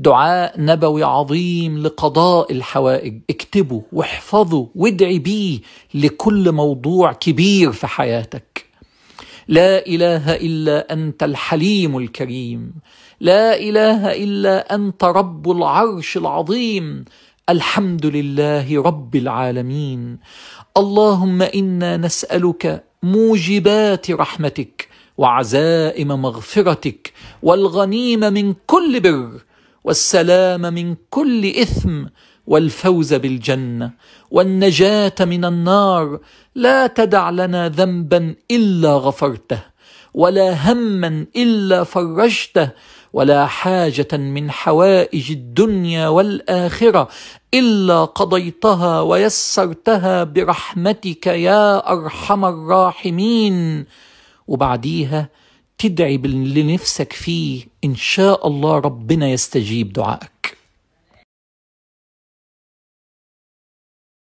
دعاء نبوي عظيم لقضاء الحوائج اكتبه واحفظه وادعي بيه لكل موضوع كبير في حياتك لا اله الا انت الحليم الكريم لا اله الا انت رب العرش العظيم الحمد لله رب العالمين اللهم انا نسالك موجبات رحمتك وعزائم مغفرتك والغنيمه من كل بر والسلام من كل اثم والفوز بالجنه والنجاه من النار لا تدع لنا ذنبا الا غفرته ولا هما الا فرجته ولا حاجه من حوائج الدنيا والاخره الا قضيتها ويسرتها برحمتك يا ارحم الراحمين وبعديها تدعي باللي نفسك فيه إن شاء الله ربنا يستجيب دعائك